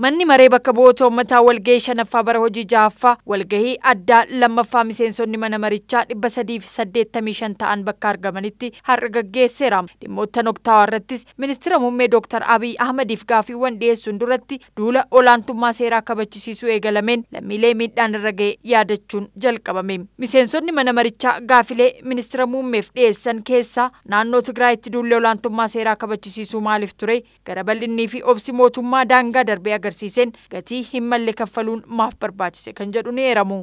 Manni maree bakka bu'oota ummataa walgahii shanaffaa bara hojii jahaffaa walgahii addaa lammaffaa miseensonni mana marichaa dhibba sadiif saddeettamii shan ta'an bakka argamanitti har'a gaggeesseera. Dhimmoota noktaawaa irrattis ministeera muummee Dooktar Abiy Ahmadiif gaafiiwwan dhiyeessuun duratti duula olaantummaa seeraa kabachisiisuu eegalameen lammiilee miidhaan irra ga'e yaadachuun jalqabame. Miseensonni mana marichaa gaafilee ministeera muummeef dhiyeessan keessaa naannoo Tigraayitti duulli olaantummaa seeraa kabachisiisuu maaliif ture? Gara bal'innii fi obsi mootummaa daangaa አገርሲሴን ገቲ ሂመሌ ከፈሉን barbaachise kan jedhu ni heeramu.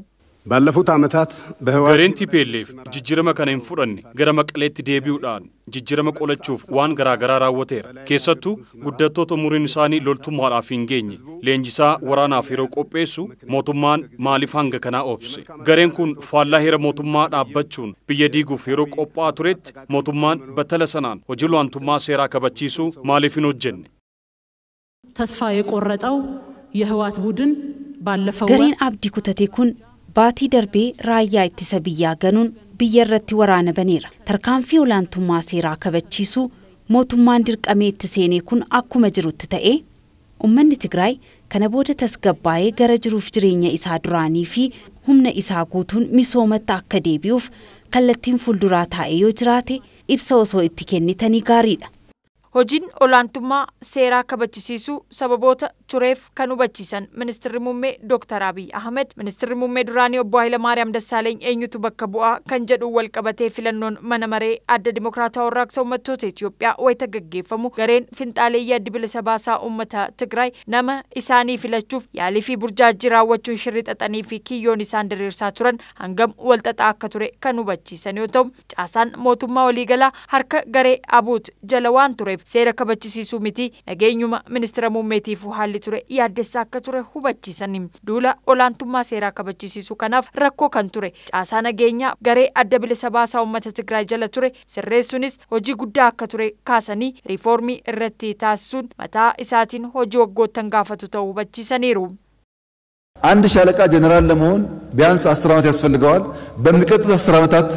ባለፉት ዓመታት በህዋጋሬን hin fudhanne gara maqaleetti deebi'uudhaan jijjirama qolachuuf waan garaa garaa raawwateera keessattu guddattoota umuriin isaanii loltummaadhaaf hin geenye leenjisaa waraanaaf yeroo qopheessu mootummaan maaliif hanga kanaa oobse gareen kun faallaa hira mootummaa dhaabbachuun biyya diiguuf yeroo qophaa turetti mootummaan batala sanaan hojii lwantummaa seeraa kabachiisuu maaliif hin hojjenne ተስፋ የቆረጠው የህዋት ቡድን ባለፈው ገሬን አብዲ ኩተቴ ኩን ባቲ ደርቤ ራያ ኢትሰ ብያ ገኑን ብየረቲ ወራነ በኔራ ተርካንፊ ኦላንቱማ ሴራ ከበቺሱ ሞቱማን ድርቀሜ ኢትሴኔ ኩን አኩመ ጅሩት ተኤ ኡመን ትግራይ ከነቦደ ቦደ ተስገባዬ ገረ ጅሩፍ ጅሬኛ ኢሳ ዱራኒ ፊ ሁምነ ኢሳ ጉቱን ሚሶመት አከ ዴቢኡፍ ከለቲን ፉልዱራ ታኤዮ ጅራቴ ኢብሰ ኢትኬኒ ተኒ ጋሪዳ hojiin olaantummaa seeraa kabachisiisuu sababoota tureef kan hubachiisan ministirri muummee dooktar Abiy Ahmed ministirri muummee duraanii obbo Hayilamaariyaam Dassaaleeny eenyutu bakka bu'aa kan jedhu wal qabatee filannoon mana maree adda dimokiraataa warraaqsa uummattoota Itoophiyaa wayita gaggeeffamu gareen finxaaleeyyaa bilisa baasaa uummata Tigraay nama isaanii filachuuf yaalii fi burjaajii raawwachuun shirri xaxanii fi kiyyoon isaan diriirsaa turan hangam wal akka ture kan hubachiisan yoo ta'u caasaan mootummaa waliigalaa harka garee abuut jala waan tureef seera kabachisiisuu miti nageenyuma ministira muummeetiif galii ture yaaddessaa akka ture hubachiisan duula olaantummaa seeraa kabachiisisu kanaaf rakkoo kan ture caasaa nageenyaa garee adda bilisa baasaa uummata Tigraay jala ture sirreessuunis hojii guddaa akka ture kaasanii riifoormii irratti taasisuun mataa isaatiin hojii waggoottan gaafatu ta'uu hubachiisaniiru. አንድ ሻለቃ ጀነራል ለመሆን ቢያንስ አስር ዓመት ያስፈልገዋል። በሚቀጥሉት አስር ዓመታት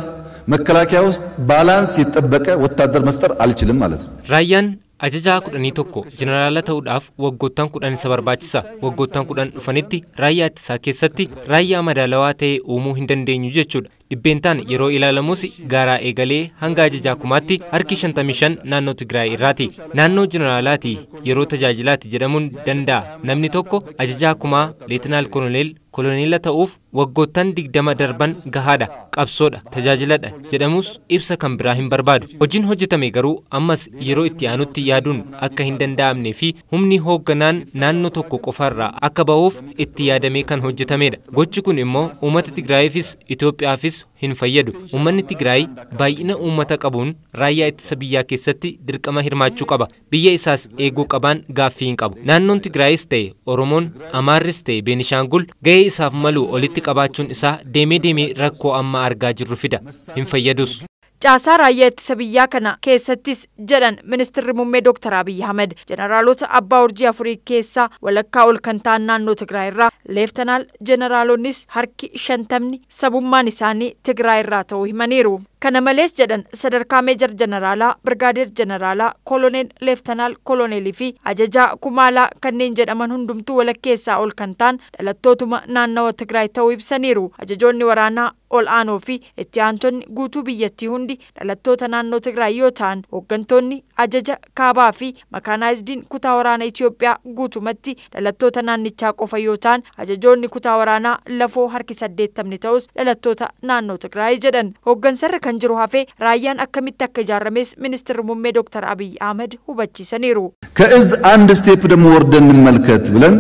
መከላከያ ውስጥ ባላንስ የጠበቀ ወታደር መፍጠር አልችልም ማለት ነው። ራያን Ajajaa kudhanii tokko jeneraala ta'uudhaaf waggoottan kudhan isa barbaachisa. Waggoottan kudhan dhufanitti raayyaa ittisaa keessatti raayyaa madaalawaa ta'e uumuu hin dandeenyu jechuudha. Dhibbeentaan yeroo ilaalamus gaaraa eegalee hanga ajajaa kumaatti harki 55 naannoo Tigraay irraati. Naannoo jeneraalaati yeroo tajaajilaati jedhamuun danda'a. Namni tokko ajajaa kumaa leetinaal kooloneel kooloneela ta'uuf waggoottan digdama darban gahaadha, qabsoodha, tajaajiladha jedhamus ibsa kan biraa hin barbaadu. Hojiin hojjetame garuu ammas yeroo itti aanutti yaaduun akka hin danda'amnee fi humni hoogganaan naannoo tokko irraa akka ba'uuf itti yaadamee kan hojjetamedha. Gochi kun immoo uummata Tigraayiifis Itoophiyaafis hin fayyadu. Uummanni Tigraay baay'ina uummata qabuun raayyaa ittisa biyyaa keessatti dirqama hirmaachuu qaba. Biyya isaas eeguu qabaan gaaffii hin qabu. Naannoon Tigraayis ta'e Oromoon, Amaarris ta'e Beenishaangul ga'ee isaaf malu olitti qabaachuun isaa deemee deemee rakkoo amma argaa jirru fida. Hin fayyadus. Caasaa raayyaa ittisa biyyaa kana keessattis jedhan ministirri muummee Dr. Abiyyi Ahmed jeneraalota abbaa urjii afurii keessaa walakkaa ol kan ta'an naannoo Tigraayiirraa irraa leeftanaal jeneraalonnis harki shantamni sabummaan isaanii tigraa irraa ta'uu himaniiru. Kana malees jedhan sadarkaa meejar jeneraalaa, birgaadeer jeneraalaa, kolonel leeftanaal koloneelii fi ajajaa kumaalaa kanneen jedhaman hundumtuu walakkeessaa ol kan ta'an dhalattootuma naannoo Tigraay ta'uu ibsaniiru. Ajajoonni waraanaa ol aanoo fi itti aantonni guutuu biyyattii hundi dhalattoota naannoo Tigraay yoo ta'an hooggantoonni ajaja kaabaa fi makaanaayizdiin kutaa waraanaa Itoophiyaa guutumatti dhalattoota naannichaa qofa yoo ta'an ajajoonni kutaa waraanaa lafoo harki saddeettamni ta'us dhalattoota naannoo Tigraay jedhan. Hooggansarra kan jiru hafe raayyaan akkamitti akka ijaaramees ministeerri muummee ዶክተር አብይ ahmed hubachiisaniiru ከእዝ አንድ ስቴፕ ደግሞ ወርደን እንመልከት ብለን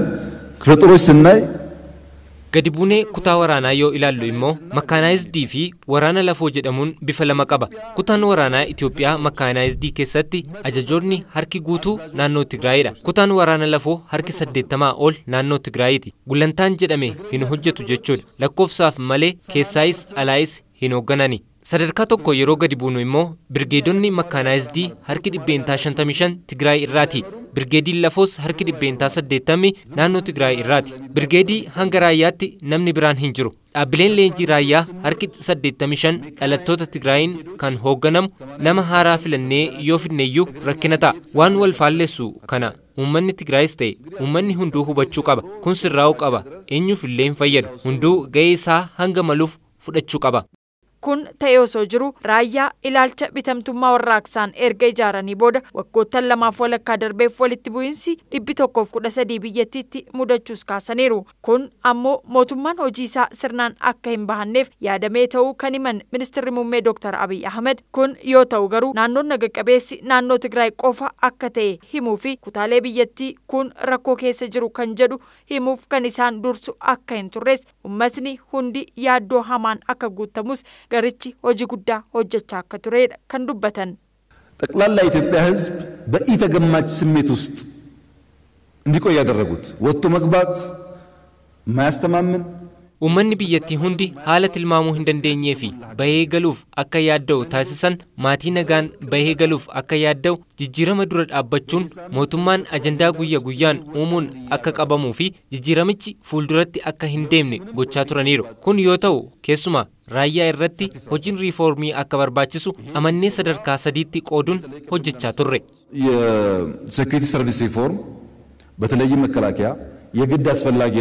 ክፍለጦሮች gadi buunee kutaa waraanaa yoo ilaallu immoo makaanaayizdii fi waraana lafoo jedhamuun bifa lama qaba kutaan waraanaa itiyoophiyaa makaanaayizdii keessatti ajajoonni harki guutuu naannoo tigraayidha kutaan waraana lafoo harki saddeettamaa ol naannoo tigraayiiti gulantaan jedhame hin hojjetu jechuudha lakkoofsaaf malee keessaayis alaayis hin hoogganani sadarkaa tokko yeroo gadi buunu immoo birgeedonni makkaanaayizdi harki dhibbeentaa tigraay irraati birgeediin lafoos harki dhibbeentaa 80 naannoo tigraay irraati birgeedii hanga raayyaatti namni biraan hin jiru dhaabbileen leenjii raayyaa harki 85 dhalattoota tigraayin kan hoogganamu nama haaraa filannee yoo finneeyyuu rakkina ta'a waan wal faallessu kana uummanni tigraayis ta'e uummanni hunduu hubachuu qaba kun sirraa'uu qaba eenyuuf illee fayyadu hunduu ga'ee isaa hanga maluuf fudhachuu qaba ta'e osoo jiru raayyaa ilaalcha bitamtummaa warraaqsaan erga ijaaranii booda waggoottan lamaaf walakkaa darbeef walitti bu'iinsi dhibbi tokkoof sadii biyyattiitti mudachuus kaasaniiru. Kun ammoo mootummaan hojii isaa sirnaan akka hin bahanneef yaadamee ta'uu kan himan ministeerri muummee doctor abiy Ahmed kun yoo ta'u garuu naannoon naga-qabeessi naannoo Tigraay qofa akka ta'e himuu fi kutaalee biyyattii kun rakkoo keessa jiru kan jedhu himuuf kan isaan dursu akka hin turres uummatni hundi yaaddoo hamaan akka guutamus garichi hojii guddaa hojjechaa akka turedha kan dubbatan. ጠቅላላ የኢትዮጵያ ሕዝብ በኢ ተገማች ስሜት ውስጥ እንዲቆይ ያደረጉት ወጥቶ መግባት ማያስተማምን Uummanni biyyattii hundi haala tilmaamuu hin dandeenyee fi bahee galuuf akka yaadda'u taasisan maatii nagaan bahee galuuf akka yaadda'u jijjiirama dura dhaabbachuun mootummaan ajandaa guyya guyyaan uumuun akka qabamuu fi jijjiiramichi fuulduratti akka hin deemne gochaa turaniiru. Kun yoo ta'u keessumaa raayyaa irratti hojiin riifoormii akka barbaachisu amannee sadarkaa sadiitti qooduun hojjechaa turre. የሴኩሪቲ ሰርቪስ ሪፎርም በተለይም መከላከያ የግድ አስፈላጊ